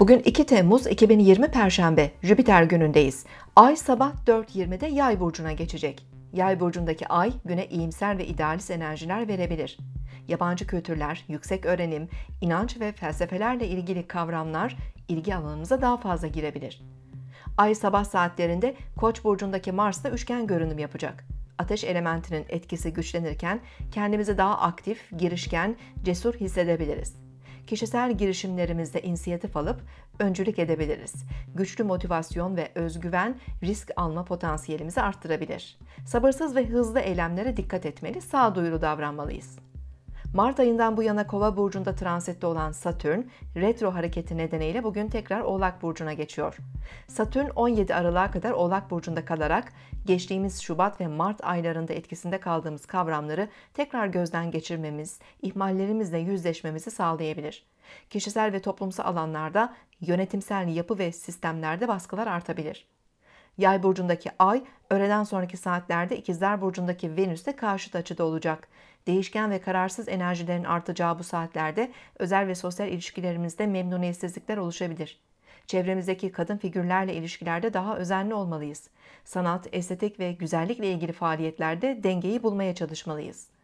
Bugün 2 Temmuz 2020 Perşembe Jüpiter günündeyiz. Ay sabah 4.20'de Yay burcuna geçecek. Yay burcundaki ay güne iyimser ve idealist enerjiler verebilir. Yabancı kültürler, yüksek öğrenim, inanç ve felsefelerle ilgili kavramlar ilgi alanımıza daha fazla girebilir. Ay sabah saatlerinde Koç burcundaki Mars'ta üçgen görünüm yapacak. Ateş elementinin etkisi güçlenirken kendimizi daha aktif, girişken, cesur hissedebiliriz kişisel girişimlerimizde inisiyatif alıp öncülük edebiliriz. Güçlü motivasyon ve özgüven risk alma potansiyelimizi arttırabilir. Sabırsız ve hızlı eylemlere dikkat etmeli, sağduyulu davranmalıyız. Mart ayından bu yana Kova burcunda transitli olan Satürn, retro hareketi nedeniyle bugün tekrar Oğlak burcuna geçiyor. Satürn 17 Aralık'a kadar Oğlak burcunda kalarak geçtiğimiz Şubat ve Mart aylarında etkisinde kaldığımız kavramları tekrar gözden geçirmemiz, ihmallerimizle yüzleşmemizi sağlayabilir. Kişisel ve toplumsal alanlarda, yönetimsel yapı ve sistemlerde baskılar artabilir. Yay burcundaki ay öğleden sonraki saatlerde İkizler burcundaki Venüs'te karşıt açıda olacak. Değişken ve kararsız enerjilerin artacağı bu saatlerde özel ve sosyal ilişkilerimizde memnuniyetsizlikler oluşabilir. Çevremizdeki kadın figürlerle ilişkilerde daha özenli olmalıyız. Sanat, estetik ve güzellikle ilgili faaliyetlerde dengeyi bulmaya çalışmalıyız.